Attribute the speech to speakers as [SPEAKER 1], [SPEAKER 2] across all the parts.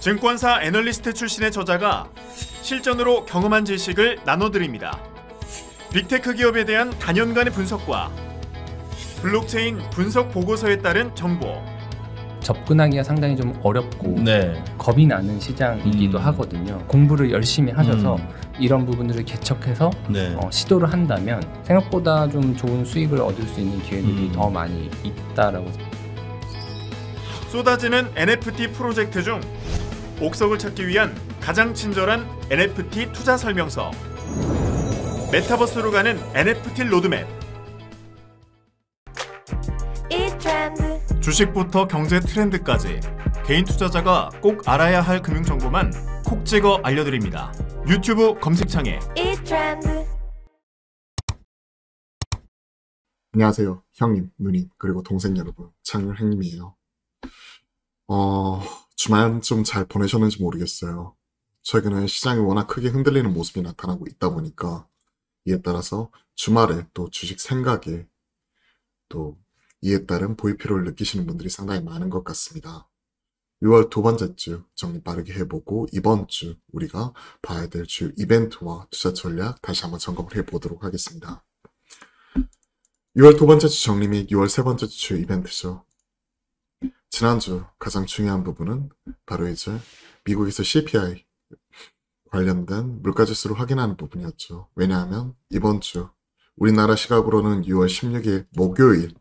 [SPEAKER 1] 증권사 애널리스트 출신의 저자가 실전으로 경험한 지식을 나눠드립니다. 빅테크 기업에 대한 단연간의 분석과 블록체인 분석 보고서에 따른 정보.
[SPEAKER 2] 접근하기가 상당히 좀 어렵고 네. 겁이 나는 시장이기도 음. 하거든요. 공부를 열심히 하셔서 음. 이런 부분들을 개척해서 네. 어, 시도를 한다면 생각보다 좀 좋은 수익을 얻을 수 있는 기회들이 음. 더 많이 있다라고.
[SPEAKER 1] 쏟아지는 NFT 프로젝트 중 옥석을 찾기 위한 가장 친절한 NFT 투자 설명서 메타버스로 가는 NFT 로드맵 주식부터 경제 트렌드까지 개인 투자자가 꼭 알아야 할 금융 정보만 콕 찍어 알려드립니다. 유튜브 검색창에
[SPEAKER 2] 안녕하세요. 형님, 누님, 그리고 동생 여러분, 창현 행님이에요. 어... 주말 좀잘 보내셨는지 모르겠어요. 최근에 시장이 워낙 크게 흔들리는 모습이 나타나고 있다 보니까 이에 따라서 주말에 또 주식 생각에 또 이에 따른 보이피로를 느끼시는 분들이 상당히 많은 것 같습니다. 6월 두 번째 주 정리 빠르게 해보고 이번 주 우리가 봐야 될주요 이벤트와 투자 전략 다시 한번 점검을 해보도록 하겠습니다. 6월 두 번째 주 정리 및 6월 세 번째 주 이벤트죠. 지난주 가장 중요한 부분은 바로 이제 미국에서 CPI 관련된 물가지수를 확인하는 부분이었죠. 왜냐하면 이번 주 우리나라 시각으로는 6월 16일 목요일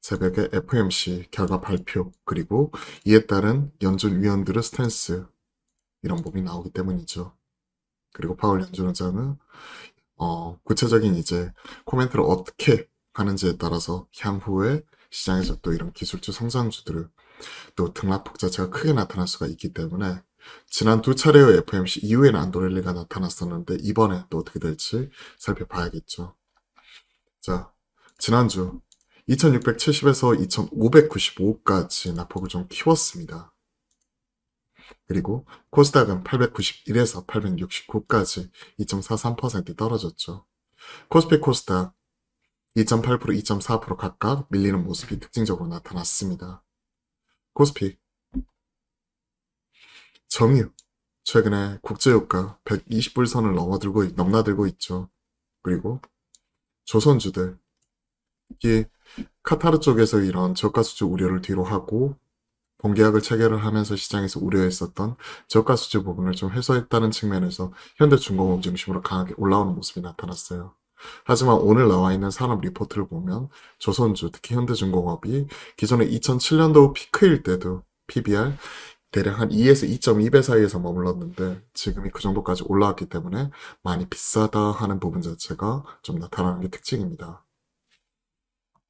[SPEAKER 2] 새벽에 FMC 결과 발표 그리고 이에 따른 연준 위원들의 스탠스 이런 부분이 나오기 때문이죠. 그리고 파월 연준 의장은 어, 구체적인 이제 코멘트를 어떻게 하는지에 따라서 향후에 시장에서 또 이런 기술주 성장주들을또 등락폭 자체가 크게 나타날 수가 있기 때문에 지난 두 차례의 FMC 이후에는 안도렐리가 나타났었는데 이번에 또 어떻게 될지 살펴봐야겠죠. 자, 지난주 2670에서 2595까지 낙폭을 좀 키웠습니다. 그리고 코스닥은 891에서 869까지 2.43% 떨어졌죠. 코스피 코스닥 2.8%, 2.4% 각각 밀리는 모습이 특징적으로 나타났습니다. 코스피 정유 최근에 국제유가 120불 선을 넘어들고 넘나들고 있죠. 그리고 조선주들 특 카타르 쪽에서 이런 저가 수주 우려를 뒤로 하고 공계약을 체결을 하면서 시장에서 우려했었던 저가 수주 부분을 좀 해소했다는 측면에서 현대중공업 중심으로 강하게 올라오는 모습이 나타났어요. 하지만 오늘 나와 있는 산업 리포트를 보면 조선주, 특히 현대중공업이 기존의 2007년도 피크일 때도 PBR 대략 한 2에서 2.2배 사이에서 머물렀는데 지금이 그 정도까지 올라왔기 때문에 많이 비싸다 하는 부분 자체가 좀 나타나는 게 특징입니다.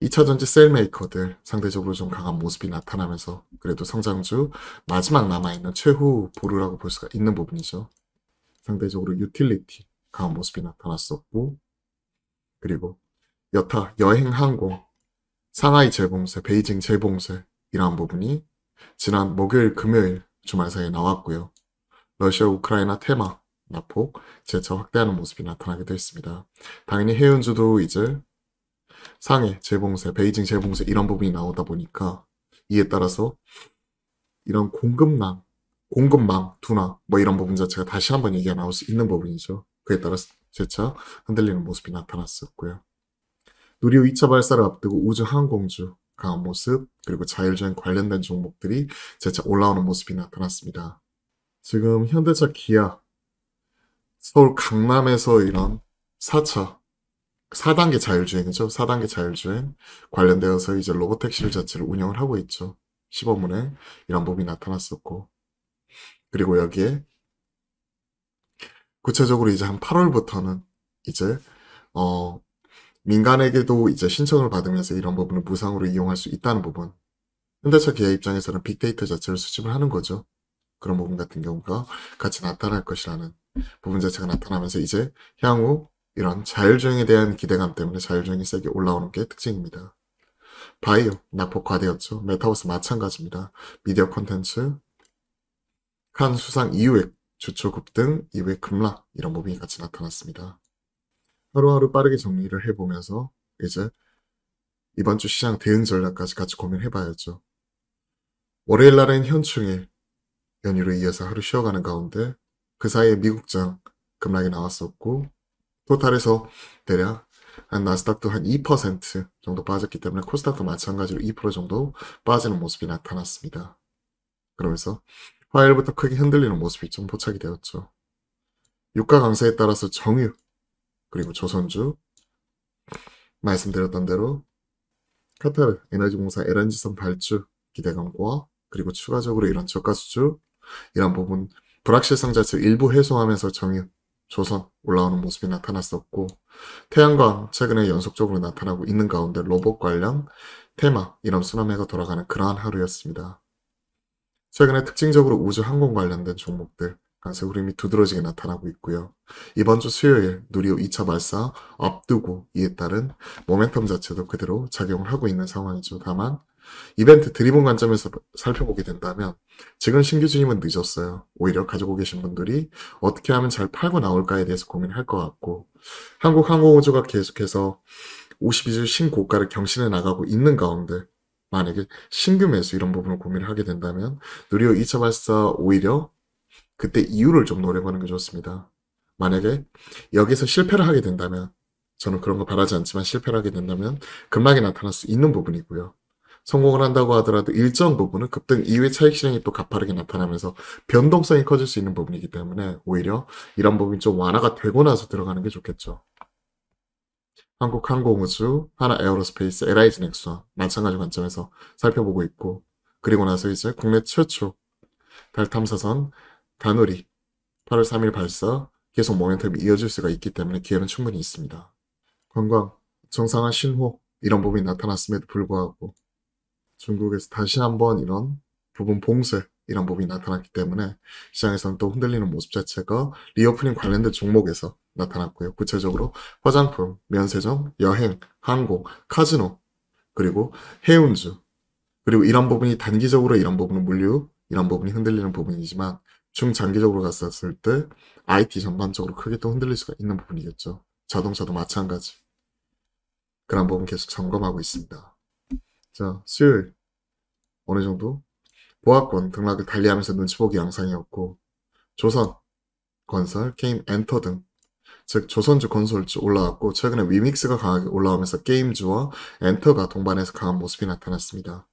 [SPEAKER 2] 2차 전지 셀메이커들 상대적으로 좀 강한 모습이 나타나면서 그래도 성장주 마지막 남아있는 최후 보루라고 볼 수가 있는 부분이죠. 상대적으로 유틸리티 강한 모습이 나타났었고 그리고 여타 여행 항공, 상하이 재봉쇄, 베이징 재봉쇄 이러한 부분이 지난 목요일 금요일 주말 사이에 나왔고요. 러시아 우크라이나 테마 나폭 재차 확대하는 모습이 나타나기도 했습니다. 당연히 해운주도 이제 상해 재봉쇄, 베이징 재봉쇄 이런 부분이 나오다 보니까 이에 따라서 이런 공급망, 공급망 둔화 뭐 이런 부분 자체가 다시 한번 얘기가 나올 수 있는 부분이죠. 그에 따라서 재차 흔들리는 음. 모습이 나타났었고요. 누리호 2차 발사를 앞두고 우주항공주, 강한 모습, 그리고 자율주행 관련된 종목들이 재차 올라오는 모습이 나타났습니다. 지금 현대차 기아, 서울 강남에서 이런 4차 4단계 자율주행이죠. 4단계 자율주행 관련되어서 이제 로보택시를 자체를 운영을 하고 있죠. 시범 운행 이런 부분이 나타났었고 그리고 여기에 구체적으로 이제 한 8월부터는 이제 어 민간에게도 이제 신청을 받으면서 이런 부분을 무상으로 이용할 수 있다는 부분. 현대차 기아 입장에서는 빅데이터 자체를 수집을 하는 거죠. 그런 부분 같은 경우가 같이 나타날 것이라는 부분 자체가 나타나면서 이제 향후 이런 자율주행에 대한 기대감 때문에 자율주행이 세게 올라오는 게 특징입니다. 바이오, 낙폭과대였죠. 메타버스 마찬가지입니다. 미디어 콘텐츠, 칸 수상 이후에 주초급 등 이외 급락 이런 모빙이 같이 나타났습니다. 하루하루 빠르게 정리를 해보면서 이제 이번 주 시장 대응 전략까지 같이 고민해봐야죠. 월요일 날엔 현충일 연휴로 이어서 하루 쉬어가는 가운데 그 사이에 미국장 급락이 나왔었고 토탈에서 대략 한 나스닥도 한 2% 정도 빠졌기 때문에 코스닥도 마찬가지로 2% 정도 빠지는 모습이 나타났습니다. 그러면서 화일부터 크게 흔들리는 모습이 좀 포착이 되었죠. 유가 강세에 따라서 정유, 그리고 조선주, 말씀드렸던 대로 카타르 에너지공사 LNG선 발주 기대감과 그리고 추가적으로 이런 저가수주 이런 부분 불확실성 자체 일부 해소하면서 정유, 조선 올라오는 모습이 나타났었고 태양광 최근에 연속적으로 나타나고 있는 가운데 로봇 관련 테마 이런 순환매가 돌아가는 그러한 하루였습니다. 최근에 특징적으로 우주 항공 관련된 종목들 강세 그러니까 흐름이 두드러지게 나타나고 있고요. 이번 주 수요일 누리호 2차 발사 앞두고 이에 따른 모멘텀 자체도 그대로 작용을 하고 있는 상황이죠. 다만 이벤트 드리본 관점에서 살펴보게 된다면 지금 신규 진입은 늦었어요. 오히려 가지고 계신 분들이 어떻게 하면 잘 팔고 나올까에 대해서 고민할 것 같고 한국항공우주가 계속해서 52주 신고가를 경신해 나가고 있는 가운데 만약에 신규 매수 이런 부분을 고민을 하게 된다면 누리호 2차 발사 오히려 그때 이유를 좀 노려보는 게 좋습니다. 만약에 여기서 실패를 하게 된다면 저는 그런 거 바라지 않지만 실패를 하게 된다면 금방이 나타날 수 있는 부분이고요. 성공을 한다고 하더라도 일정 부분은 급등 이후의 차익 실행이 또 가파르게 나타나면서 변동성이 커질 수 있는 부분이기 때문에 오히려 이런 부분이 좀 완화가 되고 나서 들어가는 게 좋겠죠. 한국항공우주, 하나에어로스페이스, LIG넥스와 마찬가지 관점에서 살펴보고 있고 그리고 나서 이제 국내 최초 달 탐사선 다누리 8월 3일 발사 계속 모멘텀이 이어질 수가 있기 때문에 기회는 충분히 있습니다. 관광, 정상화 신호 이런 부분이 나타났음에도 불구하고 중국에서 다시 한번 이런 부분 봉쇄 이런 부분이 나타났기 때문에 시장에서는 또 흔들리는 모습 자체가 리오프닝 관련된 종목에서 나타났고요. 구체적으로 화장품, 면세점, 여행, 항공, 카지노, 그리고 해운주, 그리고 이런 부분이 단기적으로 이런 부분은 물류, 이런 부분이 흔들리는 부분이지만 중장기적으로 갔었을 때 IT 전반적으로 크게 또 흔들릴 수가 있는 부분이겠죠. 자동차도 마찬가지. 그런 부분 계속 점검하고 있습니다. 자, 수요일 어느 정도 보합권 등락을 달리하면서 눈치보기 양상이었고 조선, 건설, 게임 엔터 등 즉 조선주 건설주 올라왔고 최근에 위믹스가 강하게 올라오면서 게임주와 엔터가 동반해서 강한 모습이 나타났습니다.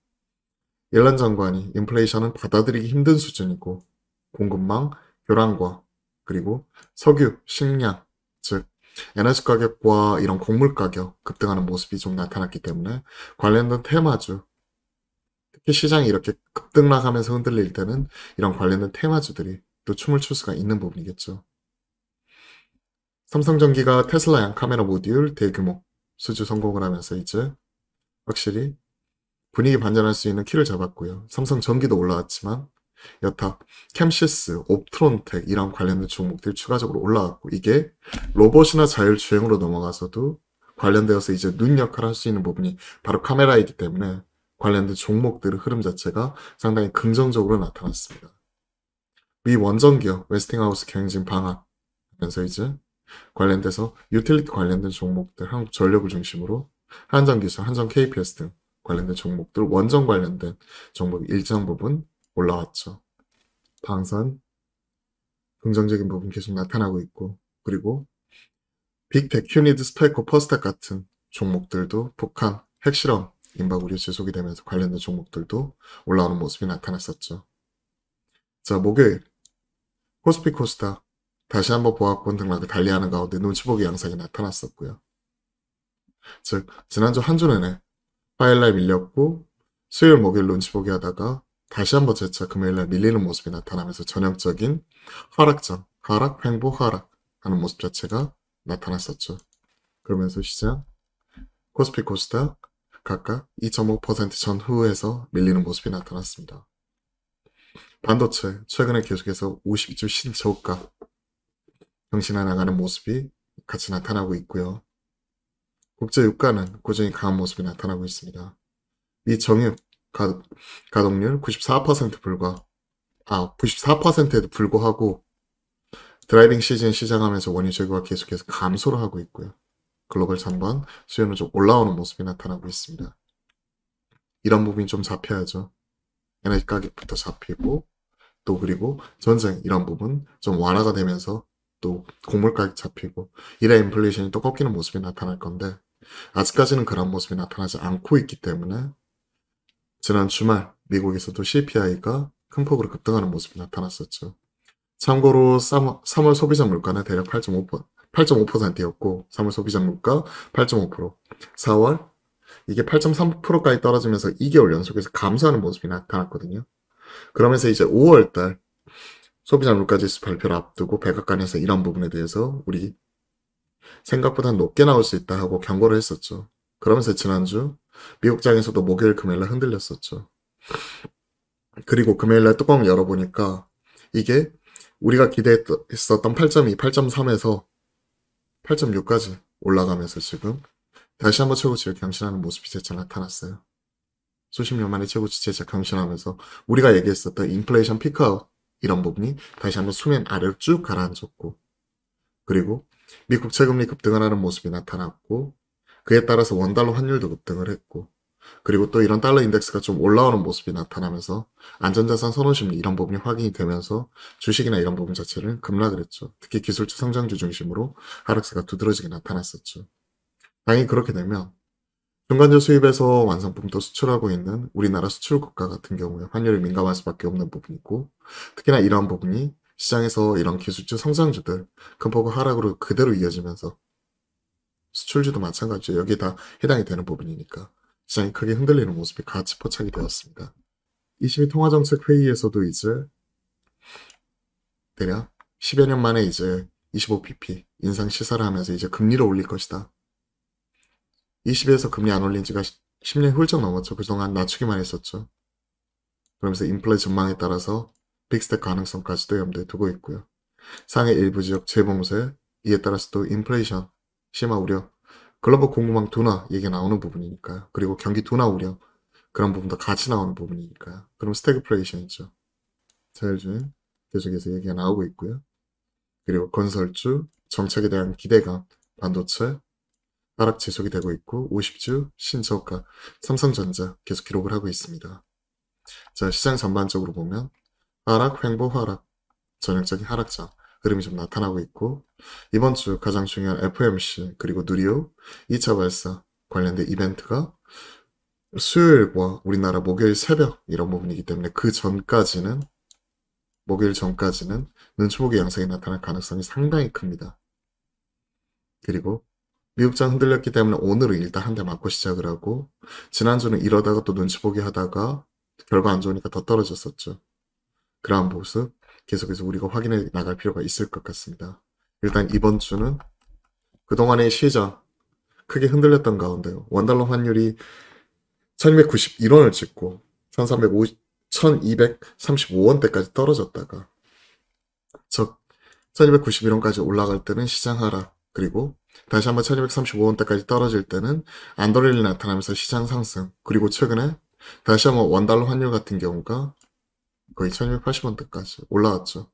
[SPEAKER 2] 일란 장관이 인플레이션은 받아들이기 힘든 수준이고 공급망, 교란과 그리고 석유, 식량, 즉 에너지 가격과 이런 곡물 가격 급등하는 모습이 좀 나타났기 때문에 관련된 테마주, 특히 시장이 이렇게 급등락하면서 흔들릴 때는 이런 관련된 테마주들이 또 춤을 출 수가 있는 부분이겠죠. 삼성전기가 테슬라 양 카메라 모듈 대규모 수주 성공을 하면서 이제 확실히 분위기 반전할 수 있는 키를 잡았고요. 삼성전기도 올라왔지만 여타 캠시스, 옵트론텍 이런 관련된 종목들이 추가적으로 올라왔고 이게 로봇이나 자율주행으로 넘어가서도 관련되어서 이제 눈 역할을 할 수 있는 부분이 바로 카메라이기 때문에 관련된 종목들의 흐름 자체가 상당히 긍정적으로 나타났습니다. 미 원전기업 웨스팅하우스 경영진 방학하면서 이제 관련돼서 유틸리티 관련된 종목들 한국전력을 중심으로 한전기술, 한전 KPS 등 관련된 종목들, 원전 관련된 종목 일정 부분 올라왔죠. 방산, 긍정적인 부분 계속 나타나고 있고 그리고 빅테큐니드 스펙코 퍼스탁 같은 종목들도 북한 핵실험 임박우리 지속이 되면서 관련된 종목들도 올라오는 모습이 나타났었죠. 자, 목요일 코스피 코스닥 다시 한번 보합권 등락을 달리하는 가운데 눈치보기 양상이 나타났었고요. 즉 지난주 한 주 내내 화일날 밀렸고 수요일 목요일 눈치보기 하다가 다시 한번 재차 금요일날 밀리는 모습이 나타나면서 전형적인 하락장, 하락, 횡보, 하락 하는 모습 자체가 나타났었죠. 그러면서 시장 코스피 코스닥 각각 2.5% 전후에서 밀리는 모습이 나타났습니다. 반도체 최근에 계속해서 52주 신저가 정신화 나가는 모습이 같이 나타나고 있고요. 국제 유가는 꾸준히 강한 모습이 나타나고 있습니다. 이 정유 가, 가동률 94% 불과 아 94%에도 불구하고 드라이빙 시즌 시작하면서 원유 재고가 계속해서 감소를 하고 있고요. 글로벌 전반 수요는 좀 올라오는 모습이 나타나고 있습니다. 이런 부분이 좀 잡혀야죠. 에너지 가격부터 잡히고 또 그리고 전쟁 이런 부분 좀 완화가 되면서 또 곡물 가격 잡히고 이래 인플레이션이 또 꺾이는 모습이 나타날 건데 아직까지는 그런 모습이 나타나지 않고 있기 때문에 지난 주말 미국에서도 CPI가 큰 폭으로 급등하는 모습이 나타났었죠. 참고로 3월, 소비자 물가는 대략 8.5% 8.5%였고 3월 소비자 물가 8.5%, 4월 이게 8.3%까지 떨어지면서 2개월 연속해서 감소하는 모습이 나타났거든요. 그러면서 이제 5월 달 소비자 물가 지수 발표를 앞두고 백악관에서 이런 부분에 대해서 우리 생각보다 높게 나올 수 있다 하고 경고를 했었죠. 그러면서 지난주 미국장에서도 목요일 금요일날 흔들렸었죠. 그리고 금요일날 뚜껑을 열어보니까 이게 우리가 기대했던 8.2, 8.3에서 8.6까지 올라가면서 지금 다시 한번 최고치를 경신하는 모습이 재차 나타났어요. 수십 년 만에 최고치 재차 경신하면서 우리가 얘기했었던 인플레이션 피크아웃 이런 부분이 다시 한번 수면 아래로 쭉 가라앉았고 그리고 미국 채금리 급등을 하는 모습이 나타났고 그에 따라서 원달러 환율도 급등을 했고 그리고 또 이런 달러 인덱스가 좀 올라오는 모습이 나타나면서 안전자산 선호심리 이런 부분이 확인이 되면서 주식이나 이런 부분 자체는 급락을 했죠. 특히 기술주 성장주 중심으로 하락세가 두드러지게 나타났었죠. 당연히 그렇게 되면 중간조 수입에서 완성품도 수출하고 있는 우리나라 수출 국가 같은 경우에 환율이 민감할 수밖에 없는 부분이고 특히나 이러한 부분이 시장에서 이런 기술주 성장주들 금포구 하락으로 그대로 이어지면서 수출주도 마찬가지죠. 여기에 다 해당이 되는 부분이니까 시장이 크게 흔들리는 모습이 같이 포착이 되었습니다. 22 통화정책 회의에서도 이제 대략 10여 년 만에 이제 25pp 인상 시사를 하면서 이제 금리를 올릴 것이다. 20에서 금리 안 올린 지가 10년 훌쩍 넘었죠. 그동안 낮추기만 했었죠. 그러면서 인플레 전망에 따라서 빅스텝 가능성까지도 염두에 두고 있고요. 상해 일부 지역 재봉쇄, 이에 따라서 또 인플레이션 심화 우려 글로벌 공급망 둔화 얘기가 나오는 부분이니까요. 그리고 경기 둔화 우려 그런 부분도 같이 나오는 부분이니까요. 그럼 스태그플레이션이죠. 자율주행 계속해서 얘기가 나오고 있고요. 그리고 건설주 정책에 대한 기대감 반도체 하락 지속이 되고 있고 50주 신저가 삼성전자 계속 기록을 하고 있습니다. 자 시장 전반적으로 보면 하락 횡보 하락 전형적인 하락장 흐름이 좀 나타나고 있고 이번 주 가장 중요한 FOMC 그리고 누리호 2차 발사 관련된 이벤트가 수요일과 우리나라 목요일 새벽 이런 부분이기 때문에 그 전까지는 목요일 전까지는 눈초보기 양상이 나타날 가능성이 상당히 큽니다. 그리고 미국장 흔들렸기 때문에 오늘은 일단 한 대 맞고 시작을 하고 지난주는 이러다가 또 눈치 보기 하다가 결과 안 좋으니까 더 떨어졌었죠. 그러한 모습 계속해서 우리가 확인해 나갈 필요가 있을 것 같습니다. 일단 이번 주는 그동안의 시장 크게 흔들렸던 가운데 원달러 환율이 1291원을 찍고 1 3 2 3 5원대까지 떨어졌다가 즉 1291원까지 올라갈 때는 시장 하락 그리고 다시 한번 1235원대까지 떨어질 때는 안돌릴이 나타나면서 시장 상승 그리고 최근에 다시 한번 원달러 환율 같은 경우가 거의 1280원대까지 올라왔죠.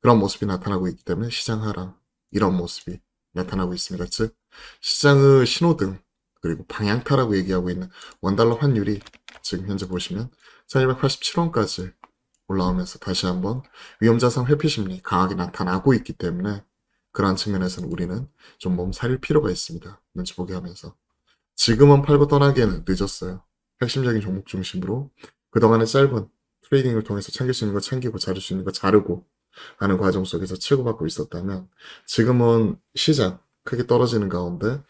[SPEAKER 2] 그런 모습이 나타나고 있기 때문에 시장 하락 이런 모습이 나타나고 있습니다. 즉 시장의 신호등 그리고 방향타라고 얘기하고 있는 원달러 환율이 지금 현재 보시면 1287원까지 올라오면서 다시 한번 위험자산 회피 심리 강하게 나타나고 있기 때문에 그러한 측면에서는 우리는 좀 몸살일 필요가 있습니다. 눈치 보게 하면서. 지금은 팔고 떠나기에는 늦었어요. 핵심적인 종목 중심으로 그동안의 짧은 트레이딩을 통해서 챙길 수 있는 거 챙기고 자를 수 있는 거 자르고 하는 과정 속에서 치고받고 있었다면 지금은 시장 크게 떨어지는 가운데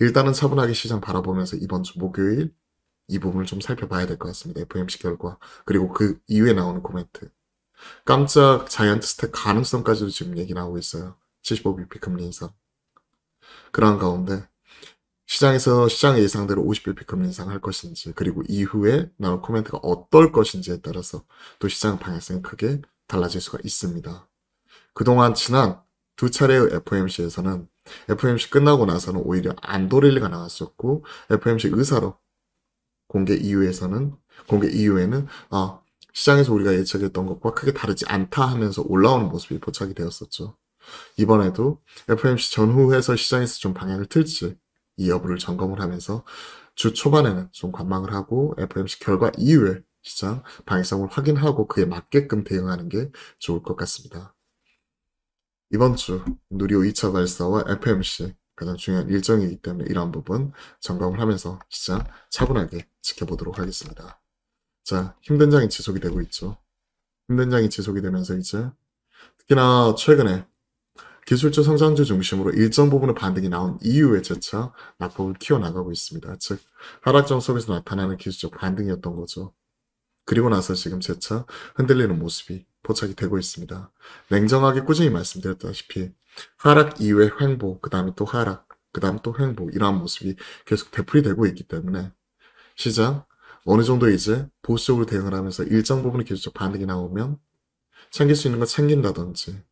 [SPEAKER 2] 일단은 차분하게 시장 바라보면서 이번 주 목요일 이 부분을 좀 살펴봐야 될 것 같습니다. f m c 결과 그리고 그 이후에 나오는 코멘트 깜짝 자이언트 스텝 가능성까지도 지금 얘기 나오고 있어요. 75bp 금리 인상 그러한 가운데 시장에서 시장의 예상대로 51피크업 0 인상할 것인지 그리고 이후에 나올 코멘트가 어떨 것인지에 따라서 또 시장 방향성이 크게 달라질 수가 있습니다. 그동안 지난 두 차례의 FOMC에서는 FOMC 끝나고 나서는 오히려 안도릴리가 나왔었고 FOMC 의사로 공개 이후에서는 공개 이후에는 아 시장에서 우리가 예측했던 것과 크게 다르지 않다 하면서 올라오는 모습이 포착이 되었었죠. 이번에도 FOMC 전후에서 시장에서 좀 방향을 틀지 이 여부를 점검을 하면서 주 초반에는 좀 관망을 하고 FOMC 결과 이후에 시장 방향성을 확인하고 그에 맞게끔 대응하는 게 좋을 것 같습니다. 이번 주 누리호 2차 발사와 FOMC 가장 중요한 일정이기 때문에 이러한 부분 점검을 하면서 시장 차분하게 지켜보도록 하겠습니다. 자, 힘든 장이 지속이 되고 있죠. 힘든 장이 지속이 되면서 이제 특히나 최근에 기술주 성장주 중심으로 일정 부분의 반등이 나온 이후에 재차 낙폭을 키워나가고 있습니다. 즉 하락장 속에서 나타나는 기술적 반등이었던 거죠. 그리고 나서 지금 재차 흔들리는 모습이 포착이 되고 있습니다. 냉정하게 꾸준히 말씀드렸다시피 하락 이후에 횡보, 그 다음에 또 하락, 그 다음 에또 횡보 이러한 모습이 계속 되풀이되고 있기 때문에 시장 어느 정도 이제 보수적으로 대응을 하면서 일정 부분의 기술적 반등이 나오면 챙길 수 있는 걸 챙긴다든지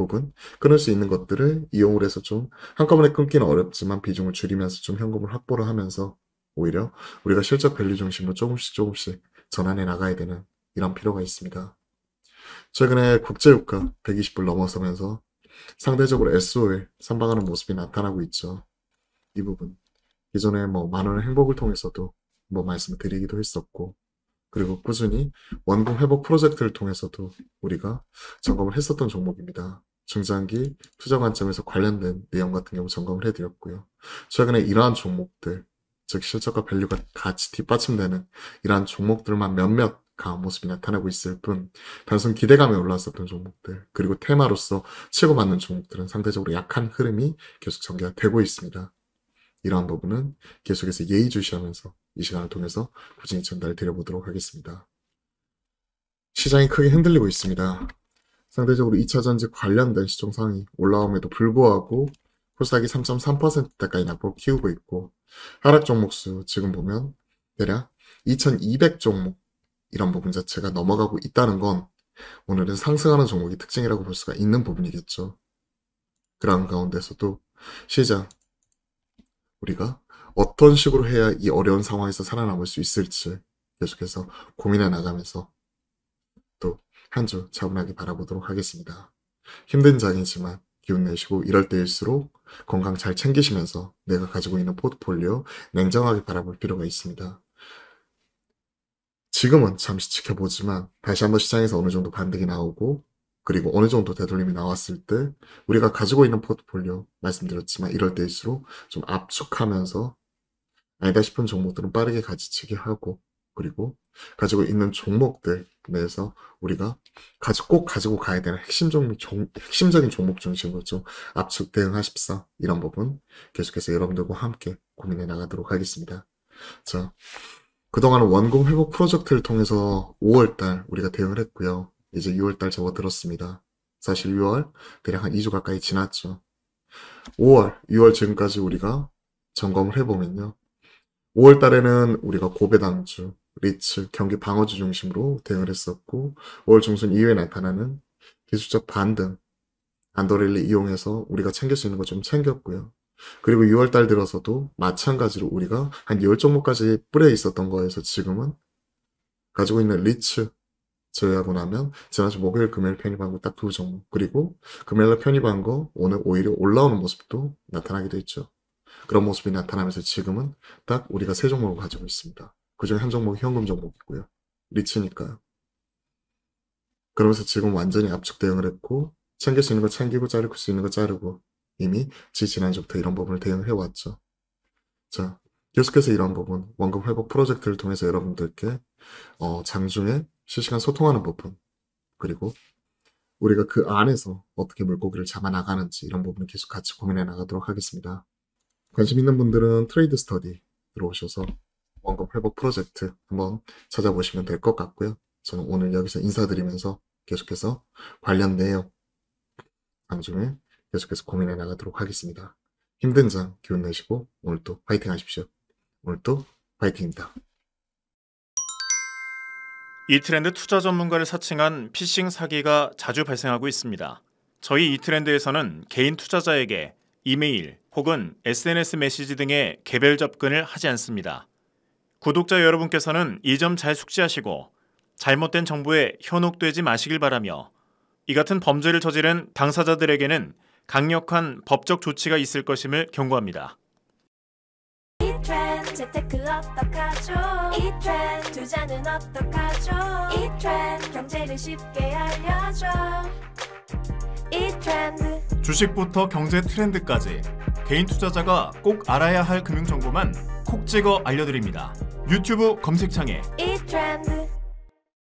[SPEAKER 2] 혹은 끊을 수 있는 것들을 이용을 해서 좀 한꺼번에 끊기는 어렵지만 비중을 줄이면서 좀 현금을 확보를 하면서 오히려 우리가 실적 밸류 중심으로 조금씩 조금씩 전환해 나가야 되는 이런 필요가 있습니다. 최근에 국제유가 120불 넘어서면서 상대적으로 SOL 선방하는 모습이 나타나고 있죠. 이 부분 기존에 뭐 만원의 행복을 통해서도 뭐 말씀을 드리기도 했었고 그리고 꾸준히 원금 회복 프로젝트를 통해서도 우리가 점검을 했었던 종목입니다. 중장기 투자 관점에서 관련된 내용 같은 경우 점검을 해드렸고요. 최근에 이러한 종목들, 즉 실적과 밸류가 같이 뒷받침되는 이러한 종목들만 몇몇 강한 모습이 나타나고 있을 뿐 단순 기대감에 올라왔었던 종목들 그리고 테마로서 치고받는 종목들은 상대적으로 약한 흐름이 계속 전개가 되고 있습니다. 이러한 부분은 계속해서 예의주시하면서 이 시간을 통해서 꾸준히 전달드려보도록 하겠습니다. 시장이 크게 흔들리고 있습니다. 상대적으로 2차 전지 관련된 시총상이 올라옴에도 불구하고 코스닥이 3.3%대까지 낙폭 키우고 있고 하락 종목수 지금 보면 대략 2200 종목 이런 부분 자체가 넘어가고 있다는 건 오늘은 상승하는 종목이 특징이라고 볼 수가 있는 부분이겠죠. 그런 가운데서도 시장 우리가 어떤 식으로 해야 이 어려운 상황에서 살아남을 수 있을지 계속해서 고민해 나가면서 한주 차분하게 바라보도록 하겠습니다. 힘든 장이지만 기운 내시고 이럴 때일수록 건강 잘 챙기시면서 내가 가지고 있는 포트폴리오 냉정하게 바라볼 필요가 있습니다. 지금은 잠시 지켜보지만 다시 한번 시장에서 어느 정도 반등이 나오고 그리고 어느 정도 되돌림이 나왔을 때 우리가 가지고 있는 포트폴리오 말씀드렸지만 이럴 때일수록 좀 압축하면서 아니다 싶은 종목들은 빠르게 가지치기 하고 그리고 가지고 있는 종목들 내에서 우리가 가지고 꼭 가지고 가야 되는 핵심 종목, 종, 핵심적인 종목 중심으로 좀 압축 대응하십사 이런 부분 계속해서 여러분들과 함께 고민해 나가도록 하겠습니다. 자, 그동안 원금 회복 프로젝트를 통해서 5월달 우리가 대응을 했고요. 이제 6월달 접어들었습니다. 사실 6월 대략 한 2주 가까이 지났죠. 5월, 6월 지금까지 우리가 점검을 해보면요. 5월 달에는 우리가 고배당주, 리츠, 경기 방어주 중심으로 대응을 했었고 5월 중순 이후에 나타나는 기술적 반등, 안도릴를 이용해서 우리가 챙길 수 있는 거 좀 챙겼고요. 그리고 6월 달 들어서도 마찬가지로 우리가 한 10종목까지 뿌려 있었던 거에서 지금은 가지고 있는 리츠 제외하고 나면 지난주 목요일 금요일 편입한 거 딱 두 종목 그리고 금요일날 편입한 거 오늘 오히려 올라오는 모습도 나타나기도 했죠. 그런 모습이 나타나면서 지금은 딱 우리가 세 종목을 가지고 있습니다. 그중에 한 종목이 현금 종목이고요. 리츠니까요. 그러면서 지금 완전히 압축 대응을 했고 챙길 수 있는 거 챙기고 자를 수 있는 거 자르고 이미 지지난주부터 이런 부분을 대응 해왔죠. 자, 계속해서 이런 부분, 원금 회복 프로젝트를 통해서 여러분들께 어, 장중에 실시간 소통하는 부분, 그리고 우리가 그 안에서 어떻게 물고기를 잡아 나가는지 이런 부분을 계속 같이 고민해 나가도록 하겠습니다. 관심 있는 분들은 트레이드 스터디 들어오셔서 원금 회복 프로젝트 한번 찾아보시면 될 것 같고요. 저는 오늘 여기서 인사드리면서 계속해서 관련 내용 장중에 계속해서 고민해 나가도록 하겠습니다. 힘든 장 기운 내시고 오늘 또 파이팅 하십시오. 오늘 또 파이팅입니다.
[SPEAKER 1] 이 트렌드 투자 전문가를 사칭한 피싱 사기가 자주 발생하고 있습니다. 저희 이 트렌드에서는 개인 투자자에게 이메일 혹은 SNS 메시지 등의 개별 접근을 하지 않습니다. 구독자 여러분께서는 이 점 잘 숙지하시고 잘못된 정보에 현혹되지 마시길 바라며 이 같은 범죄를 저지른 당사자들에게는 강력한 법적 조치가 있을 것임을 경고합니다.
[SPEAKER 2] 재테크 어떡하죠? 이트렌 투자는 어떡하죠? 이트렌 경제를 쉽게 알려줘 이트렌드
[SPEAKER 1] 주식부터 경제 트렌드까지 개인 투자자가 꼭 알아야 할 금융 정보만 콕 찍어 알려드립니다. 유튜브 검색창에
[SPEAKER 2] 이트렌드